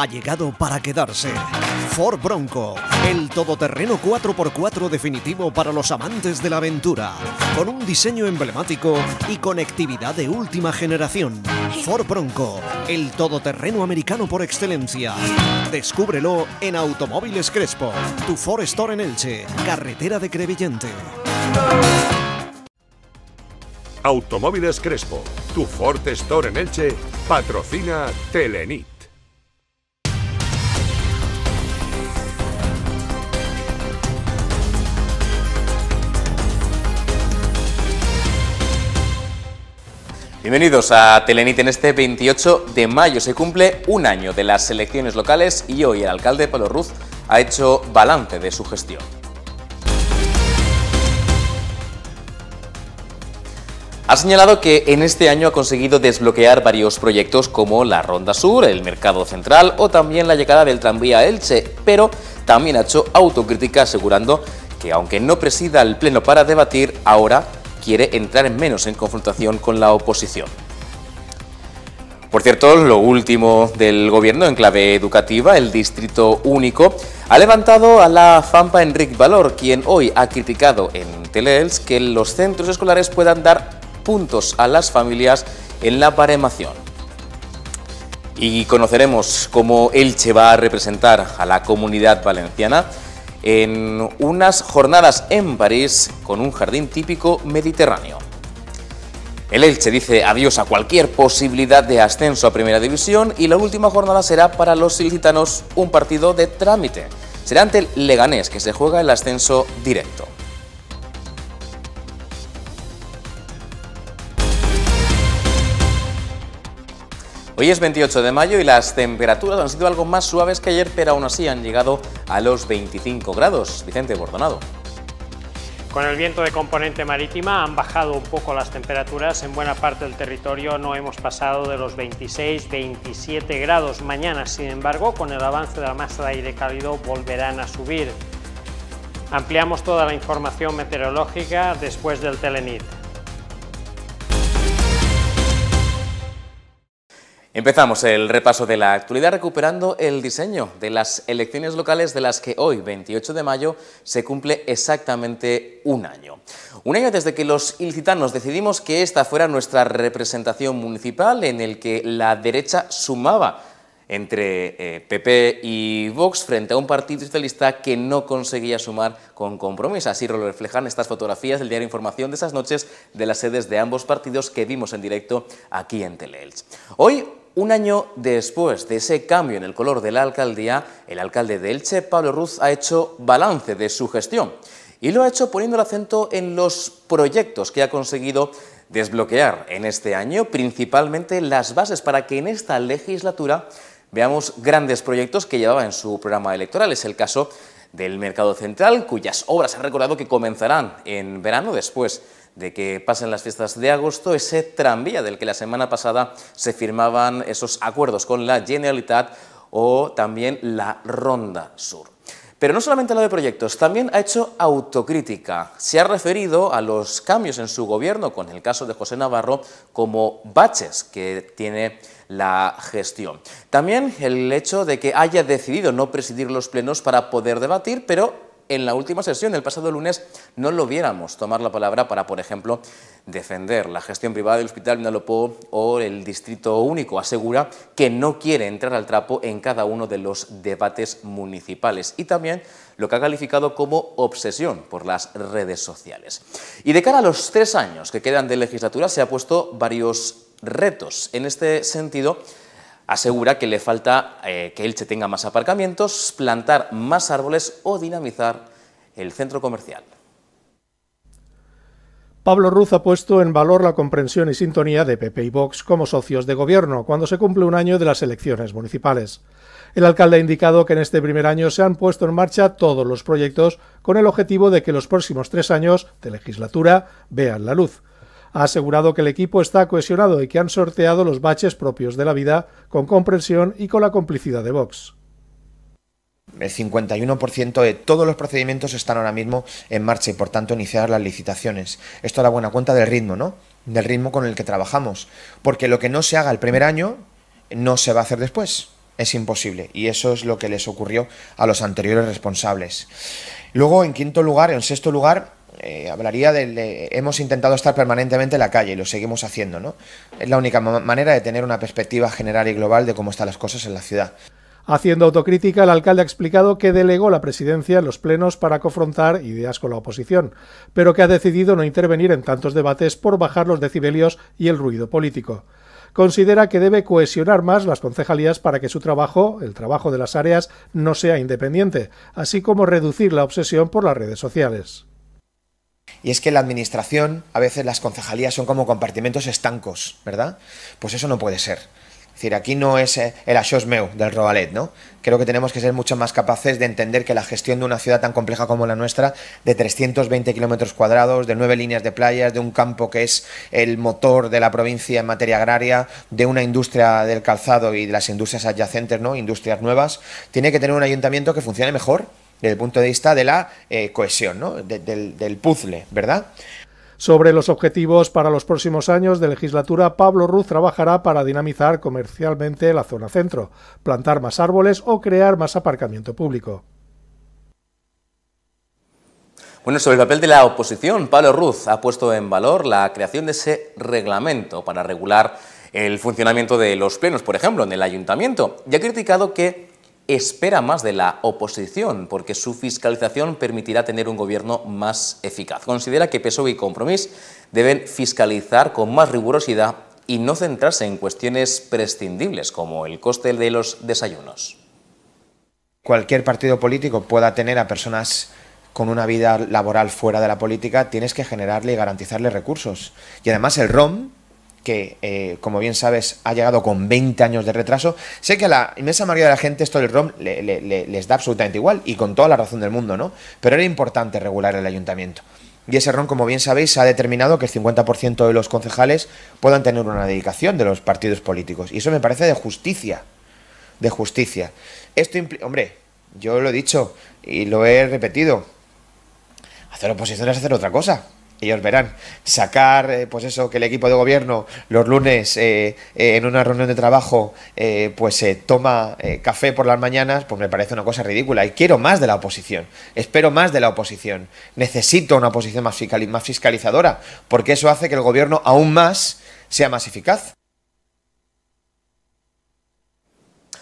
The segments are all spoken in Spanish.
ha llegado para quedarse. Ford Bronco, el todoterreno 4x4 definitivo para los amantes de la aventura, con un diseño emblemático y conectividad de última generación. Ford Bronco, el todoterreno americano por excelencia. Descúbrelo en Automóviles Crespo, tu Ford Store en Elche, carretera de Crevillente. Automóviles Crespo, tu Ford Store en Elche, patrocina Telenit. Bienvenidos a Telenit en este 28 de mayo. Se cumple un año de las elecciones locales y hoy el alcalde Pablo Ruz ha hecho balance de su gestión. Ha señalado que en este año ha conseguido desbloquear varios proyectos como la Ronda Sur, el Mercado Central o también la llegada del tranvía Elche, pero también ha hecho autocrítica asegurando que aunque no presida el Pleno para debatir, ahora quiere entrar menos en confrontación con la oposición. Por cierto, lo último del gobierno en clave educativa, el Distrito Único, ha levantado a la FAMPA Enric Valor, quien hoy ha criticado en Teleels que los centros escolares puedan dar puntos a las familias en la paremación. Y conoceremos cómo Elche va a representar a la comunidad valenciana en unas jornadas en París con un jardín típico mediterráneo. El Elche dice adiós a cualquier posibilidad de ascenso a Primera División y la última jornada será para los ilicitanos un partido de trámite. Será ante el Leganés, que se juega el ascenso directo. Hoy es 28 de mayo y las temperaturas han sido algo más suaves que ayer, pero aún así han llegado a los 25 grados. Vicente Bordonado. Con el viento de componente marítima han bajado un poco las temperaturas. En buena parte del territorio no hemos pasado de los 26-27 grados. Mañana, sin embargo, con el avance de la masa de aire cálido volverán a subir. Ampliamos toda la información meteorológica después del Telenit. Empezamos el repaso de la actualidad recuperando el diseño de las elecciones locales de las que hoy, 28 de mayo, se cumple exactamente un año. Un año desde que los ilicitanos decidimos que esta fuera nuestra representación municipal en el que la derecha sumaba entre PP eh, y Vox frente a un partido socialista que no conseguía sumar con compromiso. Así lo reflejan estas fotografías del diario Información de esas noches de las sedes de ambos partidos que vimos en directo aquí en Teleelch. Hoy un año después de ese cambio en el color de la alcaldía, el alcalde de Elche, Pablo Ruz, ha hecho balance de su gestión y lo ha hecho poniendo el acento en los proyectos que ha conseguido desbloquear en este año, principalmente las bases para que en esta legislatura veamos grandes proyectos que llevaba en su programa electoral. Es el caso del Mercado Central, cuyas obras han recordado que comenzarán en verano después de que pasen las fiestas de agosto ese tranvía del que la semana pasada se firmaban esos acuerdos con la Generalitat o también la Ronda Sur. Pero no solamente lo de proyectos, también ha hecho autocrítica. Se ha referido a los cambios en su gobierno, con el caso de José Navarro, como baches que tiene la gestión. También el hecho de que haya decidido no presidir los plenos para poder debatir, pero en la última sesión, el pasado lunes, no lo viéramos tomar la palabra para, por ejemplo, defender la gestión privada del Hospital Vinalopó o el Distrito Único. Asegura que no quiere entrar al trapo en cada uno de los debates municipales y también lo que ha calificado como obsesión por las redes sociales. Y de cara a los tres años que quedan de legislatura, se ha puesto varios retos. En este sentido, asegura que le falta eh, que Elche tenga más aparcamientos, plantar más árboles o dinamizar el centro comercial. Pablo Ruz ha puesto en valor la comprensión y sintonía de Pepe y Vox como socios de gobierno cuando se cumple un año de las elecciones municipales. El alcalde ha indicado que en este primer año se han puesto en marcha todos los proyectos con el objetivo de que los próximos tres años de legislatura vean la luz. Ha asegurado que el equipo está cohesionado y que han sorteado los baches propios de la vida con comprensión y con la complicidad de Vox el 51% de todos los procedimientos están ahora mismo en marcha y por tanto iniciar las licitaciones. Esto da buena cuenta del ritmo, ¿no? Del ritmo con el que trabajamos. Porque lo que no se haga el primer año no se va a hacer después. Es imposible. Y eso es lo que les ocurrió a los anteriores responsables. Luego, en quinto lugar, en sexto lugar, eh, hablaría de hemos intentado estar permanentemente en la calle y lo seguimos haciendo, ¿no? Es la única manera de tener una perspectiva general y global de cómo están las cosas en la ciudad. Haciendo autocrítica, el alcalde ha explicado que delegó la presidencia en los plenos para confrontar ideas con la oposición, pero que ha decidido no intervenir en tantos debates por bajar los decibelios y el ruido político considera que debe cohesionar más las concejalías para que su trabajo, el trabajo de las áreas, no sea independiente, así como reducir la obsesión por las redes sociales. Y es que la administración, a veces las concejalías son como compartimentos estancos, ¿verdad? Pues eso no puede ser. Es decir, aquí no es eh, el meu del Robalet, ¿no? Creo que tenemos que ser mucho más capaces de entender que la gestión de una ciudad tan compleja como la nuestra, de 320 kilómetros cuadrados, de nueve líneas de playas, de un campo que es el motor de la provincia en materia agraria, de una industria del calzado y de las industrias adyacentes, ¿no? Industrias nuevas, tiene que tener un ayuntamiento que funcione mejor desde el punto de vista de la eh, cohesión, ¿no? del, del puzzle, ¿verdad? Sobre los objetivos para los próximos años de legislatura, Pablo Ruz trabajará para dinamizar comercialmente la zona centro, plantar más árboles o crear más aparcamiento público. Bueno, sobre el papel de la oposición, Pablo Ruz ha puesto en valor la creación de ese reglamento para regular el funcionamiento de los plenos, por ejemplo, en el ayuntamiento, y ha criticado que espera más de la oposición, porque su fiscalización permitirá tener un gobierno más eficaz. Considera que PSOE y Compromís deben fiscalizar con más rigurosidad y no centrarse en cuestiones prescindibles como el coste de los desayunos. Cualquier partido político pueda tener a personas con una vida laboral fuera de la política, tienes que generarle y garantizarle recursos. Y además el ROM que, eh, como bien sabes, ha llegado con 20 años de retraso. Sé que a la inmensa mayoría de la gente esto del ROM le, les da absolutamente igual y con toda la razón del mundo, ¿no? Pero era importante regular el ayuntamiento. Y ese ROM, como bien sabéis, ha determinado que el 50% de los concejales puedan tener una dedicación de los partidos políticos. Y eso me parece de justicia. De justicia. Esto Hombre, yo lo he dicho y lo he repetido. Hacer oposición es hacer otra cosa ellos verán, sacar, eh, pues eso, que el equipo de gobierno los lunes eh, eh, en una reunión de trabajo, pues se toma café por las mañanas, pues me parece una cosa ridícula. Y quiero más de la oposición, espero más de la oposición. Necesito una oposición más, fiscalizadora, porque eso hace que el gobierno aún más sea más eficaz.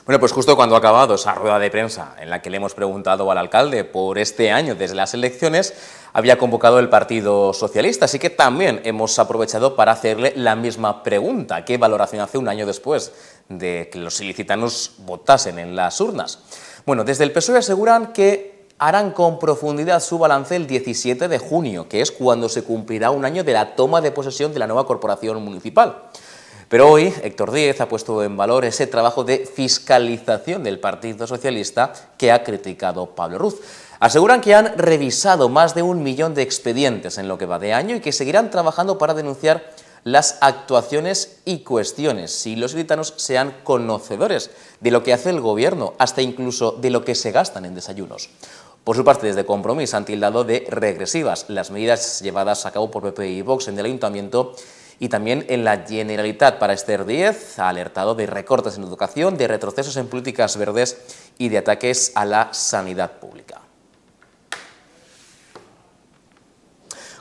Bueno, pues justo cuando ha acabado esa rueda de prensa en la que le hemos preguntado al alcalde por este año desde las elecciones, había convocado el Partido Socialista, así que también hemos aprovechado para hacerle la misma pregunta. ¿Qué valoración hace un año después de que los ilicitanos votasen en las urnas? Bueno, desde el PSOE aseguran que harán con profundidad su balance el 17 de junio, que es cuando se cumplirá un año de la toma de posesión de la nueva corporación municipal. Pero hoy Héctor Díez ha puesto en valor ese trabajo de fiscalización del Partido Socialista que ha criticado Pablo Ruz. Aseguran que han revisado más de un millón de expedientes en lo que va de año y que seguirán trabajando para denunciar las actuaciones y cuestiones, si los gitanos sean conocedores de lo que hace el gobierno, hasta incluso de lo que se gastan en desayunos. Por su parte, desde Compromís han tildado de regresivas las medidas llevadas a cabo por PP y Vox en el ayuntamiento y también en la Generalitat para Esther 10 ha alertado de recortes en educación, de retrocesos en políticas verdes y de ataques a la sanidad pública.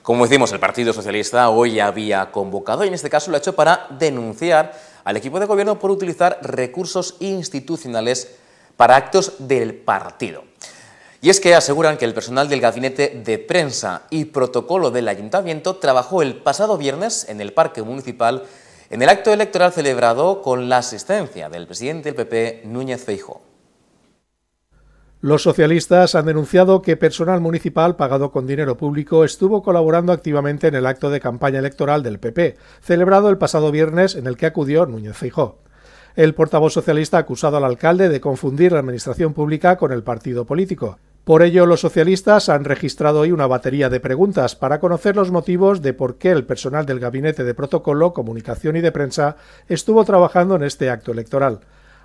Como decimos, el Partido Socialista hoy había convocado, y en este caso lo ha hecho para denunciar al equipo de gobierno por utilizar recursos institucionales para actos del partido. Y es que aseguran que el personal del Gabinete de Prensa y Protocolo del Ayuntamiento trabajó el pasado viernes en el Parque Municipal en el acto electoral celebrado con la asistencia del presidente del PP, Núñez Feijo. Los socialistas han denunciado que personal municipal pagado con dinero público estuvo colaborando activamente en el acto de campaña electoral del PP, celebrado el pasado viernes en el que acudió Núñez Feijó. El portavoz socialista ha acusado al alcalde de confundir la administración pública con el partido político. Por ello, los socialistas han registrado hoy una batería de preguntas para conocer los motivos de por qué el personal del Gabinete de Protocolo, Comunicación y de Prensa estuvo trabajando en este acto electoral.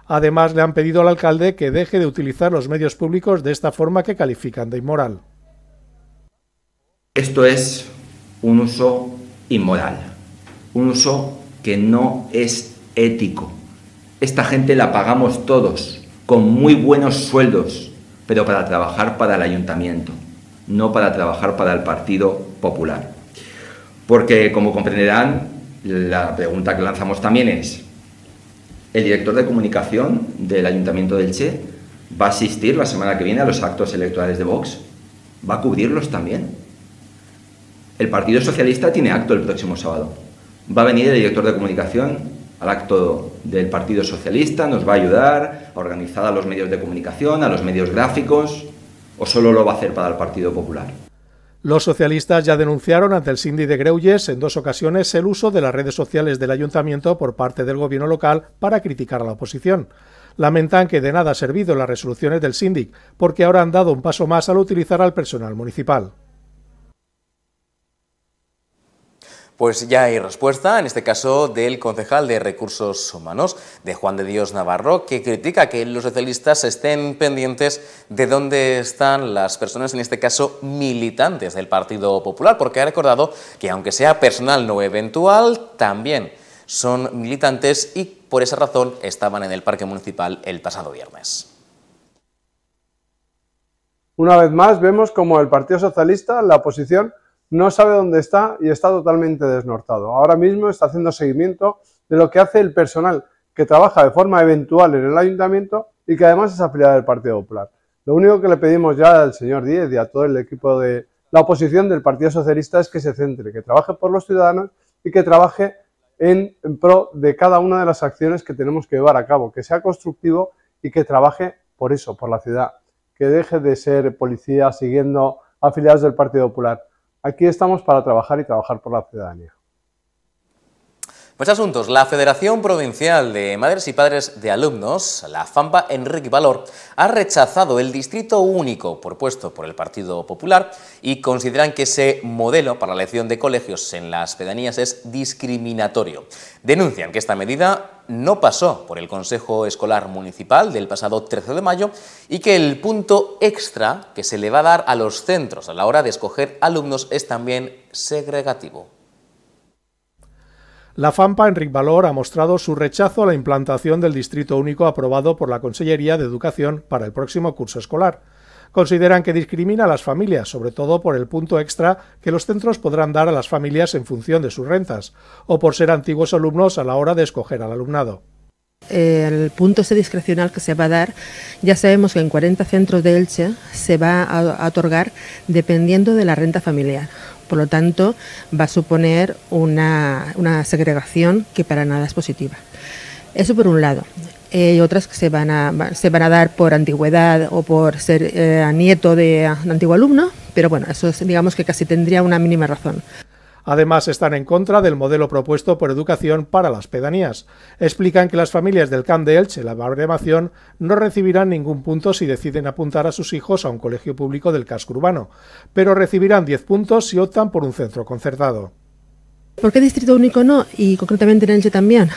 Además, le han pedido al alcalde que deje de utilizar los medios públicos de esta forma que califican de inmoral. Esto es un uso inmoral, un uso que no es ético. Esta gente la pagamos todos, con muy buenos sueldos pero para trabajar para el ayuntamiento, no para trabajar para el Partido Popular. Porque, como comprenderán, la pregunta que lanzamos también es, ¿el director de comunicación del Ayuntamiento del Che va a asistir la semana que viene a los actos electorales de Vox? ¿Va a cubrirlos también? El Partido Socialista tiene acto el próximo sábado. ¿Va a venir el director de comunicación al acto del Partido Socialista, nos va a ayudar a organizar a los medios de comunicación, a los medios gráficos, o solo lo va a hacer para el Partido Popular. Los socialistas ya denunciaron ante el síndic de Greuges en dos ocasiones el uso de las redes sociales del ayuntamiento por parte del gobierno local para criticar a la oposición. Lamentan que de nada ha servido las resoluciones del síndic, porque ahora han dado un paso más al utilizar al personal municipal. Pues ya hay respuesta, en este caso del concejal de Recursos Humanos, de Juan de Dios Navarro, que critica que los socialistas estén pendientes de dónde están las personas, en este caso militantes del Partido Popular, porque ha recordado que aunque sea personal no eventual, también son militantes y por esa razón estaban en el Parque Municipal el pasado viernes. Una vez más vemos como el Partido Socialista, la oposición, no sabe dónde está y está totalmente desnortado. Ahora mismo está haciendo seguimiento de lo que hace el personal que trabaja de forma eventual en el ayuntamiento y que además es afiliado del Partido Popular. Lo único que le pedimos ya al señor Díez y a todo el equipo de la oposición del Partido Socialista es que se centre, que trabaje por los ciudadanos y que trabaje en, en pro de cada una de las acciones que tenemos que llevar a cabo, que sea constructivo y que trabaje por eso, por la ciudad, que deje de ser policía siguiendo afiliados del Partido Popular. Aquí estamos para trabajar y trabajar por la ciudadanía. Pues asuntos. La Federación Provincial de Madres y Padres de Alumnos, la FAMPA Enrique Valor, ha rechazado el distrito único propuesto por el Partido Popular y consideran que ese modelo para la elección de colegios en las pedanías es discriminatorio. Denuncian que esta medida no pasó por el Consejo Escolar Municipal del pasado 13 de mayo y que el punto extra que se le va a dar a los centros a la hora de escoger alumnos es también segregativo. La FAMPA Enric Valor ha mostrado su rechazo a la implantación del Distrito Único aprobado por la Consellería de Educación para el próximo curso escolar. Consideran que discrimina a las familias, sobre todo por el punto extra que los centros podrán dar a las familias en función de sus rentas, o por ser antiguos alumnos a la hora de escoger al alumnado eh, el punto ese discrecional que se va a dar, ya sabemos que en 40 centros de Elche se va a, otorgar dependiendo de la renta familiar. Por lo tanto, va a suponer una, segregación que para nada es positiva. Eso por un lado. Eh, otras que se van, a, se dar por antigüedad o por ser eh, nieto de, de antiguo alumno, pero bueno, eso es, digamos que casi tendría una mínima razón. Además, están en contra del modelo propuesto por Educación para las pedanías. Explican que las familias del Camp de Elche, la abremación, no recibirán ningún punto si deciden apuntar a sus hijos a un colegio público del casco urbano, pero recibirán 10 puntos si optan por un centro concertado. ¿Por qué Distrito Único no? Y concretamente en Elche también.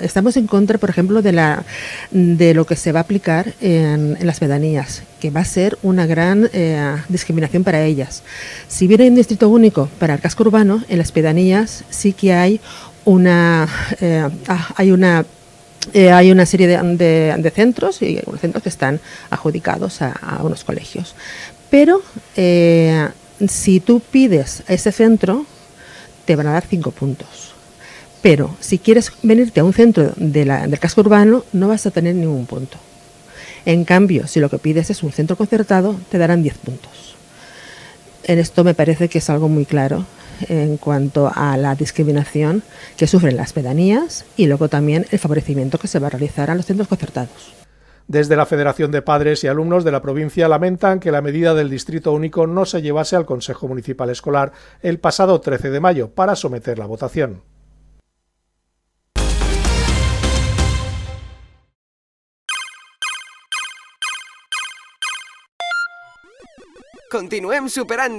estamos en contra, por ejemplo, de, la, de lo que se va a aplicar en, las pedanías, que va a ser una gran eh, discriminación para ellas. Si bien hay un Distrito Único para el casco urbano, en las pedanías sí que hay una, eh, ah, hay una eh, hay una serie de, centros y algunos centros que están adjudicados a, unos colegios. Pero si tú pides a ese centro te van a dar cinco puntos. Pero si quieres venirte a un centro del casco urbano, no vas a tener ningún punto. En cambio, si lo que pides es un centro concertado, te darán 10 puntos. En esto me parece que es algo muy claro en cuanto a la discriminación que sufren las pedanías y luego también el favorecimiento que se va a realizar a los centros concertados. Desde la Federación de Padres y Alumnos de la provincia lamentan que la medida del Distrito Único no se llevase al Consejo Municipal Escolar el pasado 13 de mayo para someter la votación. Continuem superant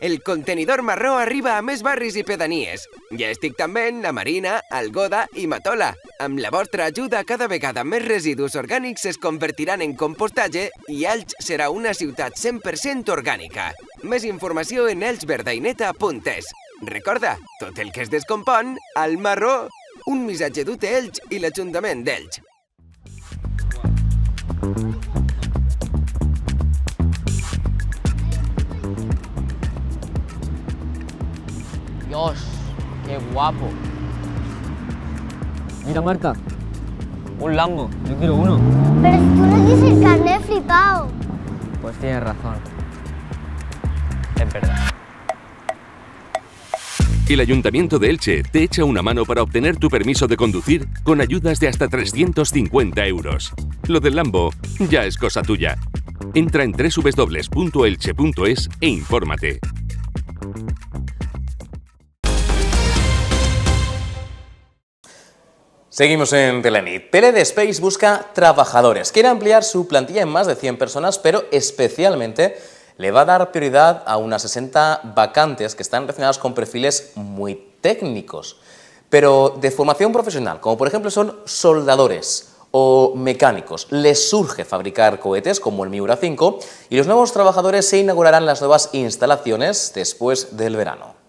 el contenidor marró arriba a més barris i pedanies. Ja estic també en la Marina, Algoda i Matola. Amb la vostra ajuda, cada vegada més residus orgànics es convertiran en compostatge i Elx serà una ciutat 100% orgànica. Més informació en elxverdaineta.es. Recorda, tot el que es descompon, al marró! Un missatge d'Utelx Elx i l'Ajuntament d'Elx. Mira, marca, Un Lambo. Yo quiero uno. Pero si tú no dices el carnet flipado. Pues tienes razón. Es verdad. El Ayuntamiento de Elche te echa una mano para obtener tu permiso de conducir con ayudas de hasta 350 euros. Lo del Lambo ya es cosa tuya. Entra en www.elche.es e infórmate. Seguimos en Telenit. Space busca trabajadores. Quiere ampliar su plantilla en más de 100 personas, pero especialmente le va a dar prioridad a unas 60 vacantes que están relacionadas con perfiles muy técnicos, pero de formación profesional, como por ejemplo son soldadores o mecánicos. Les surge fabricar cohetes como el Miura 5 y los nuevos trabajadores se inaugurarán las nuevas instalaciones después del verano.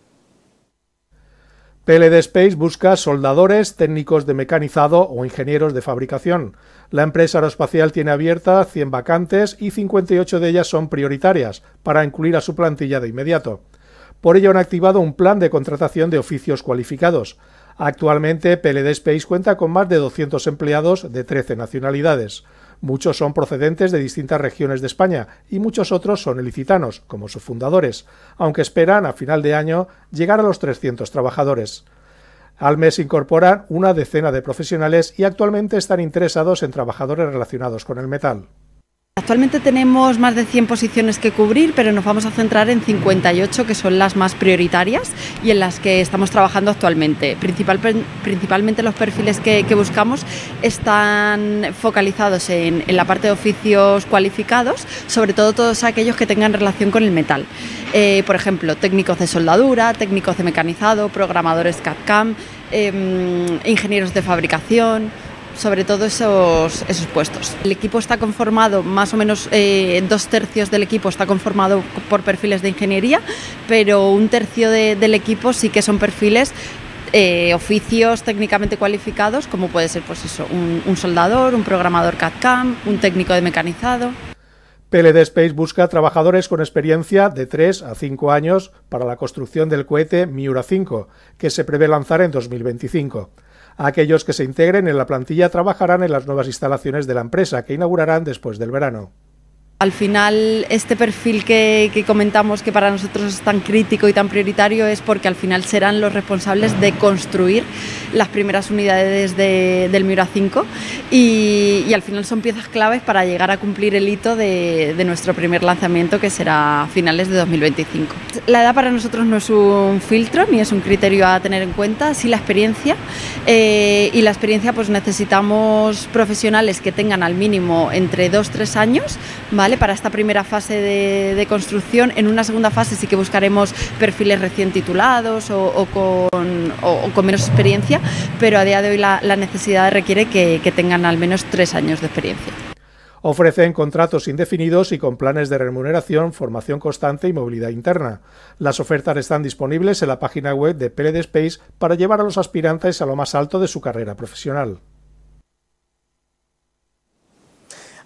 PLD Space busca soldadores, técnicos de mecanizado o ingenieros de fabricación. La empresa aeroespacial tiene abiertas 100 vacantes y 58 de ellas son prioritarias, para incluir a su plantilla de inmediato. Por ello han activado un plan de contratación de oficios cualificados. Actualmente PLD Space cuenta con más de 200 empleados de 13 nacionalidades. Muchos son procedentes de distintas regiones de España y muchos otros son ilicitanos, como sus fundadores, aunque esperan a final de año llegar a los 300 trabajadores. Al mes incorporan una decena de profesionales y actualmente están interesados en trabajadores relacionados con el metal. Actualmente tenemos más de 100 posiciones que cubrir, pero nos vamos a centrar en 58 que son las más prioritarias y en las que estamos trabajando actualmente. principalmente los perfiles que, buscamos están focalizados en, la parte de oficios cualificados, sobre todo todos aquellos que tengan relación con el metal. Eh, por ejemplo, técnicos de soldadura, técnicos de mecanizado, programadores CAD-CAM, em, ingenieros de fabricación sobre todo esos, puestos. El equipo está conformado, más o menos eh, dos tercios del equipo está conformado por perfiles de ingeniería, pero un tercio del equipo sí que son perfiles eh, oficios técnicamente cualificados, como puede ser pues eso, un, soldador, un programador CAD-CAM, un técnico de mecanizado. PLD Space busca trabajadores con experiencia de 3 a 5 años para la construcción del cohete Miura 5, que se prevé lanzar en 2025. Aquellos que se integren en la plantilla trabajarán en las nuevas instalaciones de la empresa, que inaugurarán después del verano. Al final, este perfil que, comentamos que para nosotros es tan crítico y tan prioritario es porque al final serán los responsables de construir las primeras unidades del Miura 5 y, al final son piezas claves para llegar a cumplir el hito de, nuestro primer lanzamiento que será a finales de 2025. La edad para nosotros no es un filtro ni es un criterio a tener en cuenta, sí la experiencia eh, y la experiencia pues necesitamos profesionales que tengan al mínimo entre 2 tres años, para esta primera fase de, construcción. En una segunda fase sí que buscaremos perfiles recién titulados o, con, menos experiencia, pero a día de hoy la, necesidad requiere que, que tengan al menos tres años de experiencia. Ofrecen contratos indefinidos y con planes de remuneración, formación constante y movilidad interna. Las ofertas están disponibles en la página web de PLD para llevar a los aspirantes a lo más alto de su carrera profesional.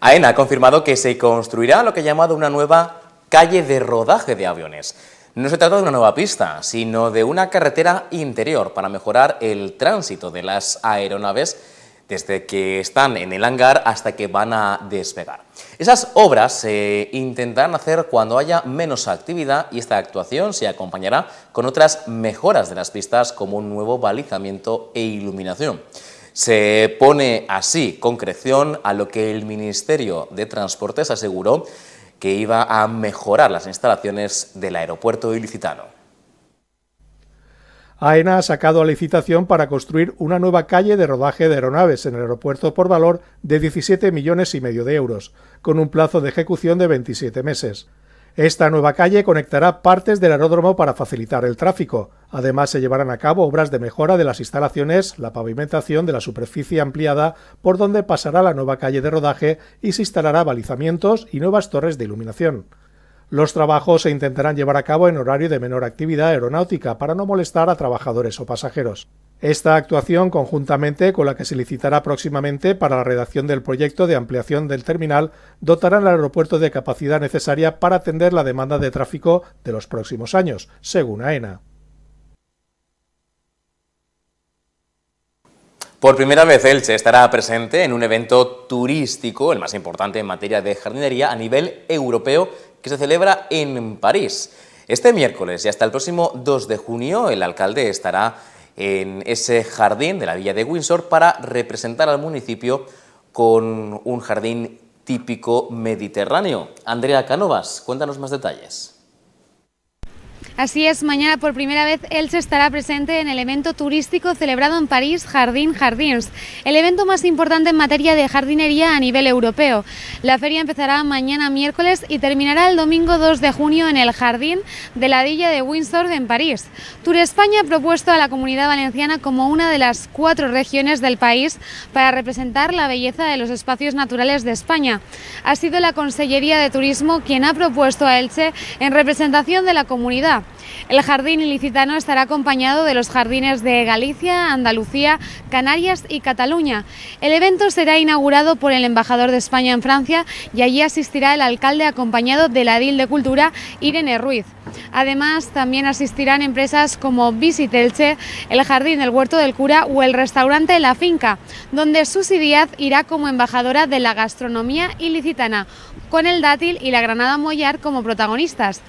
AENA ha confirmado que se construirá lo que ha llamado una nueva calle de rodaje de aviones. No se trata de una nueva pista, sino de una carretera interior para mejorar el tránsito de las aeronaves desde que están en el hangar hasta que van a despegar. Esas obras se intentarán hacer cuando haya menos actividad y esta actuación se acompañará con otras mejoras de las pistas como un nuevo balizamiento e iluminación. Se pone así concreción a lo que el Ministerio de Transportes aseguró que iba a mejorar las instalaciones del aeropuerto ilicitano. AENA ha sacado a licitación para construir una nueva calle de rodaje de aeronaves en el aeropuerto por valor de 17 millones y medio de euros, con un plazo de ejecución de 27 meses. Esta nueva calle conectará partes del aeródromo para facilitar el tráfico. Además, se llevarán a cabo obras de mejora de las instalaciones, la pavimentación de la superficie ampliada por donde pasará la nueva calle de rodaje y se instalará balizamientos y nuevas torres de iluminación. Los trabajos se intentarán llevar a cabo en horario de menor actividad aeronáutica para no molestar a trabajadores o pasajeros. Esta actuación, conjuntamente con la que se licitará próximamente para la redacción del proyecto de ampliación del terminal, dotará al aeropuerto de capacidad necesaria para atender la demanda de tráfico de los próximos años, según AENA. Por primera vez Elche estará presente en un evento turístico, el más importante en materia de jardinería a nivel europeo, que se celebra en París. Este miércoles y hasta el próximo 2 de junio, el alcalde estará en ese jardín de la villa de Windsor para representar al municipio con un jardín típico mediterráneo. Andrea Canovas, cuéntanos más detalles. Así es, mañana por primera vez Elche estará presente en el evento turístico celebrado en París, Jardín Jardins, el evento más importante en materia de jardinería a nivel europeo. La feria empezará mañana miércoles y terminará el domingo 2 de junio en el Jardín de la Villa de Windsor en París. Tour España ha propuesto a la comunidad valenciana como una de las cuatro regiones del país para representar la belleza de los espacios naturales de España. Ha sido la Consellería de Turismo quien ha propuesto a Elche en representación de la comunidad. El jardín ilicitano estará acompañado de los jardines de Galicia, Andalucía, Canarias y Cataluña. El evento será inaugurado por el embajador de España en Francia y allí asistirá el alcalde acompañado de la DIL de Cultura, Irene Ruiz. Además, también asistirán empresas como Visit Elche, el Jardín del Huerto del Cura o el restaurante La Finca, donde Susi Díaz irá como embajadora de la gastronomía ilicitana, con el dátil y la granada mollar como protagonistas.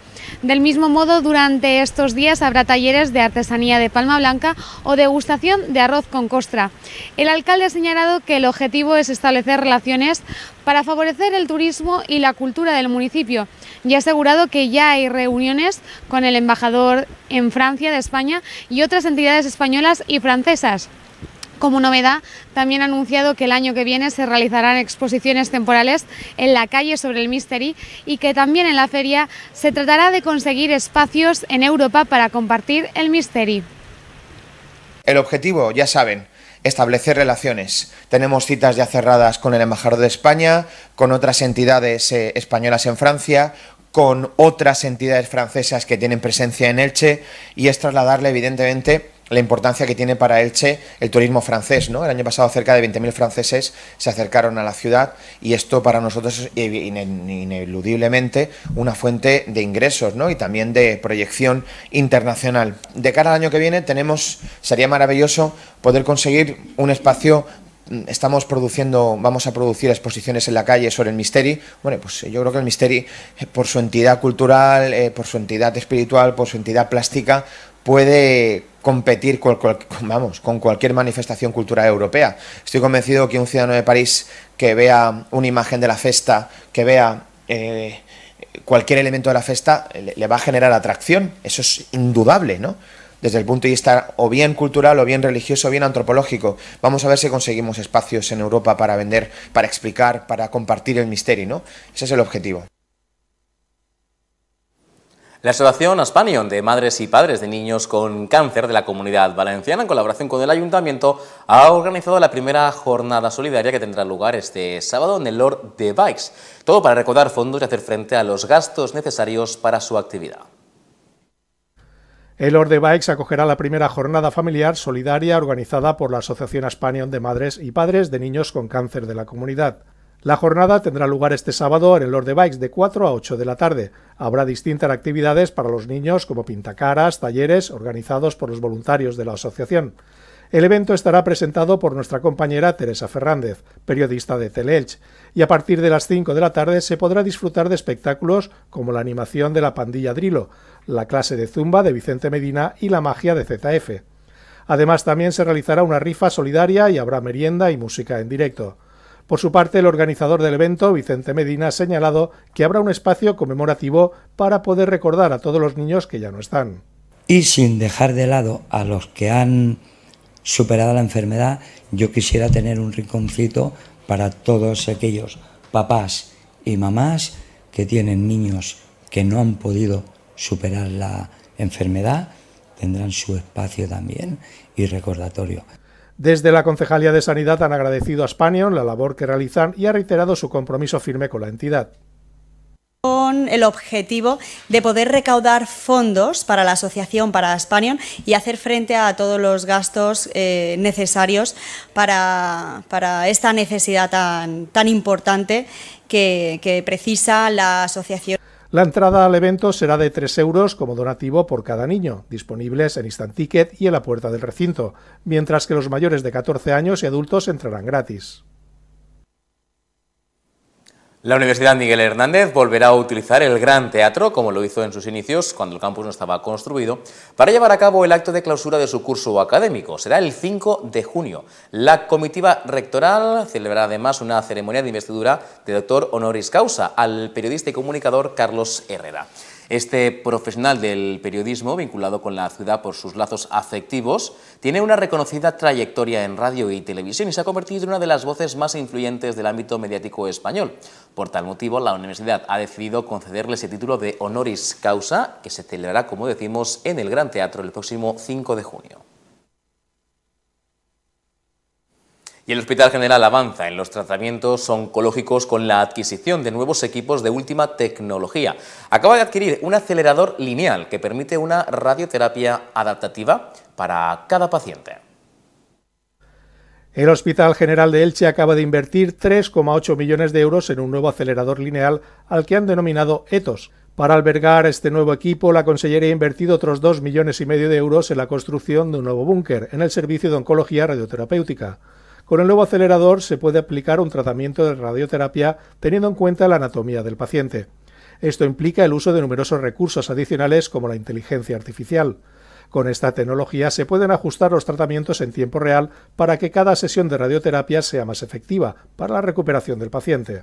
Del mismo modo, durante estos días habrá talleres de artesanía de palma blanca o degustación de arroz con costra. El alcalde ha señalado que el objetivo es establecer relaciones para favorecer el turismo y la cultura del municipio y ha asegurado que ya hay reuniones con el embajador en Francia de España y otras entidades españolas y francesas. Como novedad, también ha anunciado que el año que viene se realizarán exposiciones temporales en la calle sobre el Mystery y que también en la feria se tratará de conseguir espacios en Europa para compartir el Mystery. El objetivo, ya saben, establecer relaciones. Tenemos citas ya cerradas con el embajador de España, con otras entidades eh, españolas en Francia, con otras entidades francesas que tienen presencia en Elche y es trasladarle evidentemente la importancia que tiene para Elche el turismo francés. ¿no? El año pasado cerca de 20.000 franceses se acercaron a la ciudad y esto para nosotros es ineludiblemente una fuente de ingresos ¿no? y también de proyección internacional. De cara al año que viene tenemos, sería maravilloso poder conseguir un espacio mm, estamos produciendo, vamos a producir exposiciones en la calle sobre el Misteri. Bueno, pues yo creo que el Misteri, eh, por su entidad cultural, eh, por su entidad espiritual, por su entidad plástica, puede competir con, vamos, con cualquier manifestación cultural europea. Estoy convencido que un ciudadano de París que vea una imagen de la festa, que vea eh, cualquier elemento de la festa, le, le, va a generar atracción. Eso es indudable, ¿no? Desde el punto de vista o bien cultural, o bien religioso, o bien antropológico. Vamos a ver si conseguimos espacios en Europa para vender, para explicar, para compartir el misterio, ¿no? Ese es el objetivo. La Asociación Aspanion de Madres y Padres de Niños con Cáncer de la Comunidad Valenciana, en colaboración con el Ayuntamiento, ha organizado la primera jornada solidaria que tendrá lugar este sábado en el Lord de Bikes, todo para recaudar fondos y hacer frente a los gastos necesarios para su actividad. El de Bikes acogerá la primera jornada familiar solidaria organizada por la Asociación Aspanion de Madres y Padres de Niños con Cáncer de la Comunidad. La jornada tendrá lugar este sábado en el Lord de Bikes de 4 a 8 de la tarde. Habrá distintas actividades para los niños como pintacaras, talleres organizados por los voluntarios de la asociación. El evento estará presentado por nuestra compañera Teresa Fernández, periodista de Teleelch, y a partir de las 5 de la tarde se podrá disfrutar de espectáculos como la animación de la pandilla Drilo, la clase de zumba de Vicente Medina y la magia de ZF. Además también se realizará una rifa solidaria y habrá merienda y música en directo. Por su parte, el organizador del evento, Vicente Medina, ha señalado que habrá un espacio conmemorativo para poder recordar a todos los niños que ya no están. Y sin dejar de lado a los que han superado la enfermedad, yo quisiera tener un rinconcito para todos aquellos papás y mamás que tienen niños que no han podido superar la enfermedad, tendrán su espacio también y recordatorio. Desde la Concejalía de Sanidad han agradecido a Spanion la labor que realizan y ha reiterado su compromiso firme con la entidad con el objetivo de poder recaudar fondos para la asociación, para Spanion, y hacer frente a todos los gastos eh, necesarios para, esta necesidad tan, importante que precisa la asociación. La entrada al evento será de 3 euros como donativo por cada niño, disponibles en Instant Ticket y en la puerta del recinto, mientras que los mayores de 14 años y adultos entrarán gratis. La Universidad Miguel Hernández volverá a utilizar el Gran Teatro, como lo hizo en sus inicios, cuando el campus no estaba construido, para llevar a cabo el acto de clausura de su curso académico. Será el 5 de junio. La comitiva rectoral celebrará además una ceremonia de investidura de doctor honoris causa al periodista y comunicador Carlos Herrera. Este profesional del periodismo, vinculado con la ciudad por sus lazos afectivos, tiene una reconocida trayectoria en radio y televisión y se ha convertido en una de las voces más influyentes del ámbito mediático español. Por tal motivo, la universidad ha decidido concederle ese título de honoris causa, que se celebrará, como decimos, en el Gran Teatro el próximo 5 de junio. Y el Hospital General avanza en los tratamientos oncológicos con la adquisición de nuevos equipos de última tecnología. Acaba de adquirir un acelerador lineal que permite una radioterapia adaptativa para cada paciente. El Hospital General de Elche acaba de invertir 3,8 millones de euros en un nuevo acelerador lineal al que han denominado ETOS. Para albergar este nuevo equipo, la Consellería ha invertido otros 2 millones y medio de euros en la construcción de un nuevo búnker en el Servicio de Oncología Radioterapéutica. Con el nuevo acelerador se puede aplicar un tratamiento de radioterapia teniendo en cuenta la anatomía del paciente. Esto implica el uso de numerosos recursos adicionales como la inteligencia artificial. Con esta tecnología se pueden ajustar los tratamientos en tiempo real para que cada sesión de radioterapia sea más efectiva para la recuperación del paciente.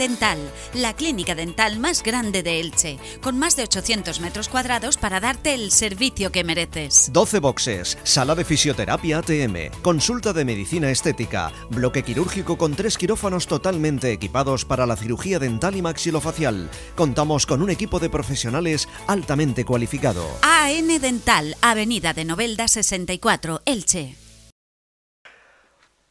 Dental, la clínica dental más grande de Elche, con más de 800 metros cuadrados para darte el servicio que mereces. 12 boxes, sala de fisioterapia ATM, consulta de medicina estética, bloque quirúrgico con tres quirófanos totalmente equipados para la cirugía dental y maxilofacial. Contamos con un equipo de profesionales altamente cualificado. AN Dental, Avenida de Novelda 64, Elche.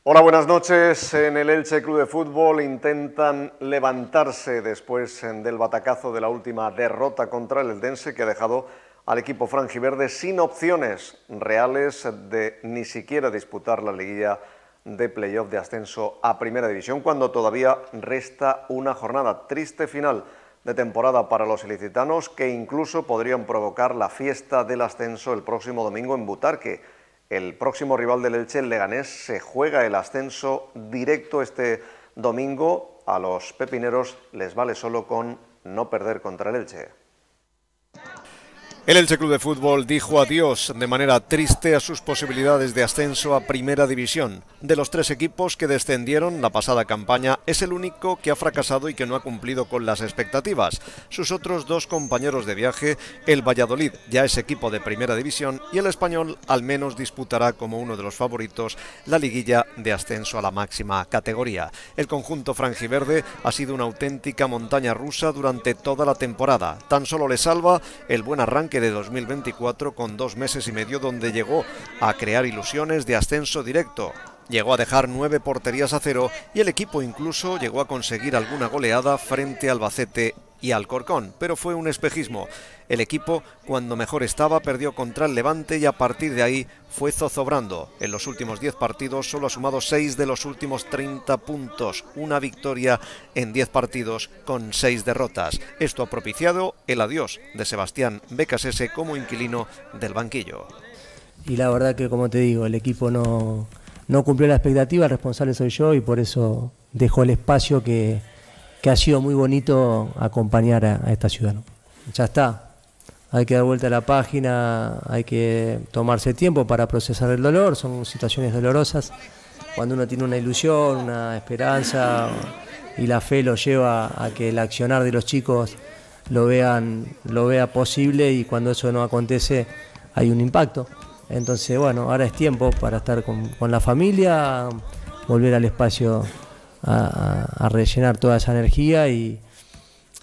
Hola, buenas noches. En el Elche Club de Fútbol intentan levantarse después del batacazo de la última derrota contra el Eldense que ha dejado al equipo franjiverde sin opciones reales de ni siquiera disputar la liguilla de playoff de ascenso a Primera División cuando todavía resta una jornada. Triste final de temporada para los ilicitanos que incluso podrían provocar la fiesta del ascenso el próximo domingo en Butarque el próximo rival del Elche, el Leganés, se juega el ascenso directo este domingo. A los pepineros les vale solo con no perder contra el Elche. El Elche Club de Fútbol dijo adiós de manera triste a sus posibilidades de ascenso a Primera División. De los tres equipos que descendieron la pasada campaña, es el único que ha fracasado y que no ha cumplido con las expectativas. Sus otros dos compañeros de viaje, el Valladolid ya es equipo de Primera División y el Español al menos disputará como uno de los favoritos la liguilla de ascenso a la máxima categoría. El conjunto franjiverde ha sido una auténtica montaña rusa durante toda la temporada. Tan solo le salva el buen arranque de 2024 con dos meses y medio donde llegó a crear ilusiones de ascenso directo. Llegó a dejar nueve porterías a cero y el equipo incluso llegó a conseguir alguna goleada frente al Bacete y al Corcón, pero fue un espejismo. El equipo, cuando mejor estaba, perdió contra el Levante y a partir de ahí fue zozobrando. En los últimos 10 partidos solo ha sumado 6 de los últimos 30 puntos. Una victoria en 10 partidos con 6 derrotas. Esto ha propiciado el adiós de Sebastián Becasese como inquilino del banquillo. Y la verdad que, como te digo, el equipo no, no cumplió la expectativa, responsable soy yo y por eso dejo el espacio que, ha sido muy bonito acompañar a, esta ciudad. Ya está, hay que dar vuelta a la página, hay que tomarse tiempo para procesar el dolor, son situaciones dolorosas. Cuando uno tiene una ilusión, una esperanza y la fe lo lleva a que el accionar de los chicos lo vean, lo vea posible y cuando eso no acontece hay un impacto. Entonces, bueno, ahora es tiempo para estar con, la familia, volver al espacio a, a rellenar toda esa energía y,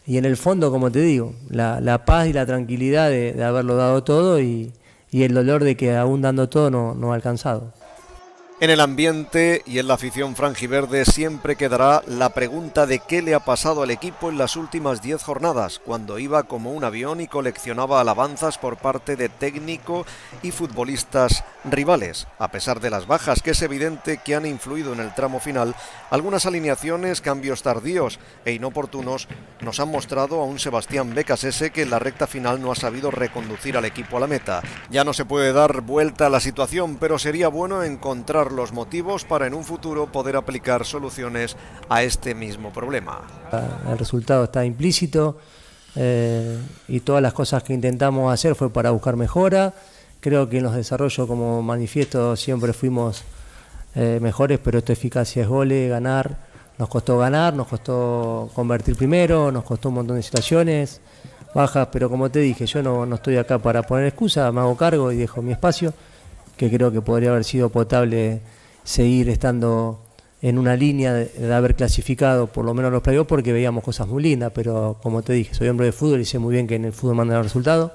y en el fondo, como te digo, la, paz y la tranquilidad de, haberlo dado todo y, el dolor de que aún dando todo no, no ha alcanzado. En el ambiente y en la afición franjiverde siempre quedará la pregunta de qué le ha pasado al equipo en las últimas 10 jornadas, cuando iba como un avión y coleccionaba alabanzas por parte de técnico y futbolistas rivales. A pesar de las bajas, que es evidente que han influido en el tramo final, algunas alineaciones, cambios tardíos e inoportunos nos han mostrado a un Sebastián Becasese que en la recta final no ha sabido reconducir al equipo a la meta. Ya no se puede dar vuelta a la situación, pero sería bueno encontrar los motivos para en un futuro poder aplicar soluciones a este mismo problema. Ah, el resultado está implícito eh, y todas las cosas que intentamos hacer fue para buscar mejora. Creo que en los desarrollos, como manifiesto, siempre fuimos eh, mejores, pero esto eficacia es gole, ganar. Nos costó ganar, nos costó convertir primero, nos costó un montón de situaciones bajas, pero como te dije, yo no, no estoy acá para poner excusa me hago cargo y dejo mi espacio que creo que podría haber sido potable seguir estando en una línea de, haber clasificado por lo menos los playoffs porque veíamos cosas muy lindas, pero como te dije, soy hombre de fútbol y sé muy bien que en el fútbol manda el resultado,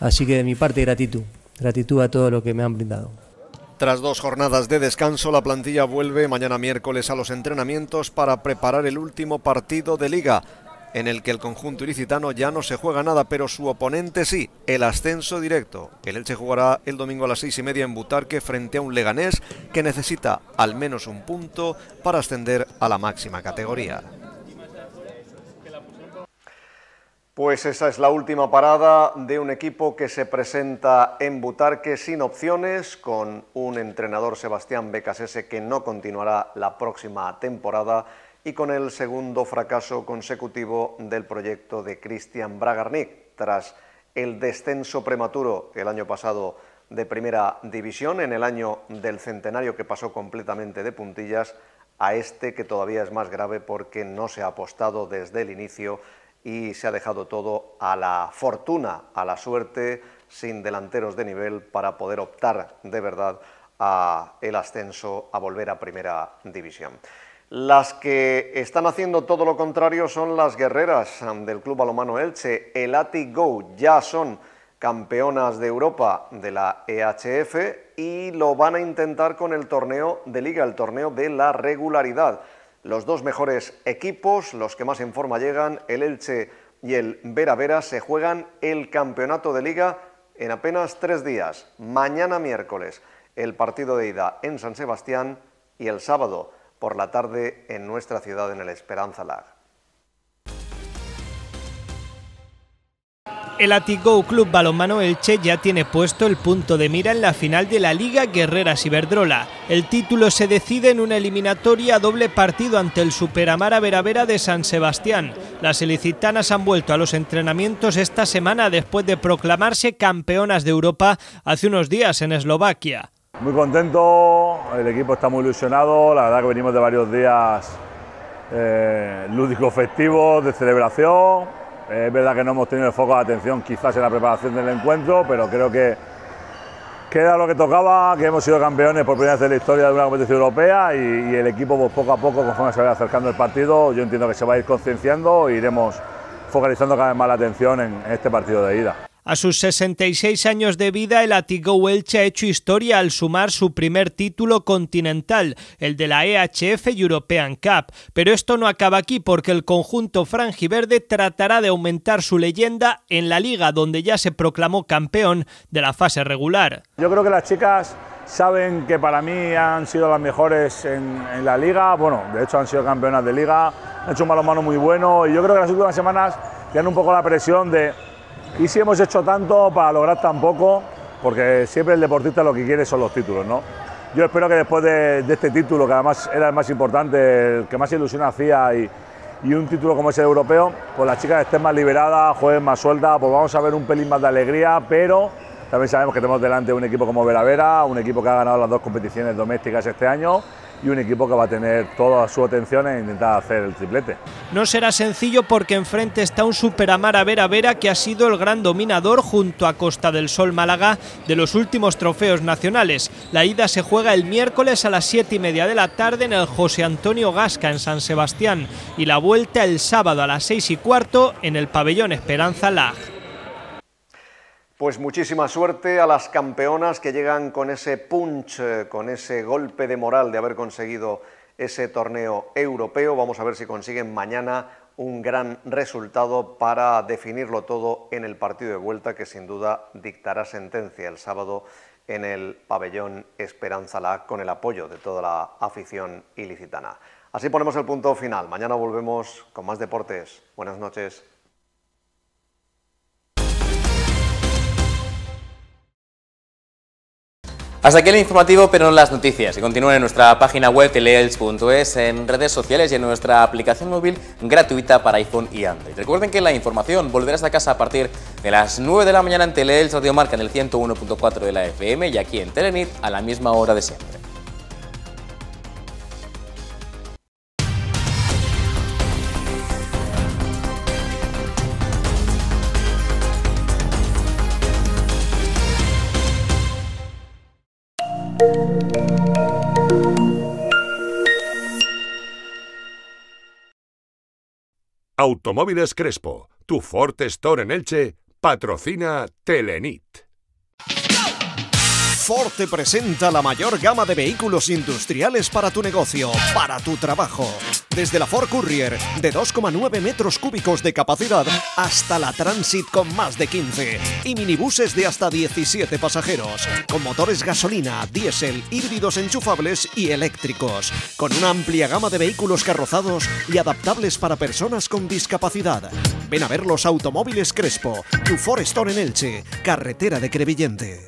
así que de mi parte gratitud, gratitud a todo lo que me han brindado. Tras dos jornadas de descanso, la plantilla vuelve mañana miércoles a los entrenamientos para preparar el último partido de liga en el que el conjunto ilicitano ya no se juega nada, pero su oponente sí, el ascenso directo. El Elche jugará el domingo a las seis y media en Butarque frente a un Leganés que necesita al menos un punto para ascender a la máxima categoría. Pues esa es la última parada de un equipo que se presenta en Butarque sin opciones, con un entrenador Sebastián Becasese que no continuará la próxima temporada y con el segundo fracaso consecutivo del proyecto de Christian Bragarnik, tras el descenso prematuro el año pasado de Primera División, en el año del centenario que pasó completamente de puntillas, a este que todavía es más grave porque no se ha apostado desde el inicio y se ha dejado todo a la fortuna, a la suerte, sin delanteros de nivel para poder optar de verdad a el ascenso a volver a primera división. Las que están haciendo todo lo contrario son las guerreras del Club Balomano Elche. El Ati Go ya son campeonas de Europa de la EHF y lo van a intentar con el torneo de liga, el torneo de la regularidad. Los dos mejores equipos, los que más en forma llegan, el Elche y el Vera Vera, se juegan el campeonato de liga en apenas tres días. Mañana miércoles, el partido de ida en San Sebastián y el sábado por la tarde en nuestra ciudad en el Esperanza Lag. El Atigou Club Balonmano Elche ya tiene puesto el punto de mira en la final de la Liga Guerrera-Ciberdrola. El título se decide en una eliminatoria a doble partido ante el Superamara Veravera de San Sebastián. Las elicitanas han vuelto a los entrenamientos esta semana después de proclamarse campeonas de Europa hace unos días en Eslovaquia. Muy contento, el equipo está muy ilusionado, la verdad que venimos de varios días eh, lúdicos festivos, de celebración. es verdad que no hemos tenido el foco de atención quizás en la preparación del encuentro, pero creo que, queda lo que tocaba, que hemos sido campeones por primera vez en la historia de una competición europea y, el equipo pues, poco a poco, conforme se va acercando el partido, yo entiendo que se va a ir concienciando e iremos focalizando cada vez más la atención en este partido de ida. A sus 66 años de vida, el Atigo Welch ha hecho historia al sumar su primer título continental, el de la EHF European Cup. Pero esto no acaba aquí, porque el conjunto franjiverde tratará de aumentar su leyenda en la liga, donde ya se proclamó campeón de la fase regular. Yo creo que las chicas saben que para mí han sido las mejores en, la liga. Bueno, de hecho han sido campeonas de liga, han hecho un mano muy bueno y yo creo que las últimas semanas tienen un poco la presión de y si hemos hecho tanto para lograr tan poco, porque siempre el deportista lo que quiere son los títulos, ¿no? Yo espero que después de, este título, que además era el más importante, el que más ilusión hacía y, un título como ese europeo, pues las chicas estén más liberadas, jueguen más sueltas, pues vamos a ver un pelín más de alegría, pero también sabemos que tenemos delante un equipo como Veravera, Vera, un equipo que ha ganado las dos competiciones domésticas este año y un equipo que va a tener toda su atención e intentar hacer el triplete. No será sencillo porque enfrente está un Superamara Vera Vera que ha sido el gran dominador junto a Costa del Sol Málaga de los últimos trofeos nacionales. La ida se juega el miércoles a las 7 y media de la tarde en el José Antonio Gasca en San Sebastián y la vuelta el sábado a las 6 y cuarto en el Pabellón Esperanza Lag. Pues muchísima suerte a las campeonas que llegan con ese punch, eh, con ese golpe de moral de haber conseguido ese torneo europeo. Vamos a ver si consiguen mañana un gran resultado para definirlo todo en el partido de vuelta que sin duda dictará sentencia el sábado en el pabellón Esperanza La con el apoyo de toda la afición ilicitana. Así ponemos el punto final. Mañana volvemos con más deportes. Buenas noches. Hasta aquí el informativo, pero no las noticias. Y continúen en nuestra página web teleels.es, en redes sociales y en nuestra aplicación móvil gratuita para iPhone y Android. Recuerden que la información volverá a casa a partir de las 9 de la mañana en Teleels Radio Marca en el 101.4 de la FM y aquí en Telenit a la misma hora de siempre. Automóviles Crespo, tu Ford Store en Elche, patrocina Telenit. Ford te presenta la mayor gama de vehículos industriales para tu negocio, para tu trabajo. Desde la Ford Courier, de 2,9 metros cúbicos de capacidad, hasta la Transit con más de 15, y minibuses de hasta 17 pasajeros, con motores gasolina, diésel, híbridos enchufables y eléctricos, con una amplia gama de vehículos carrozados y adaptables para personas con discapacidad. Ven a ver los automóviles Crespo, tu Ford Store en Elche, carretera de Crevillente.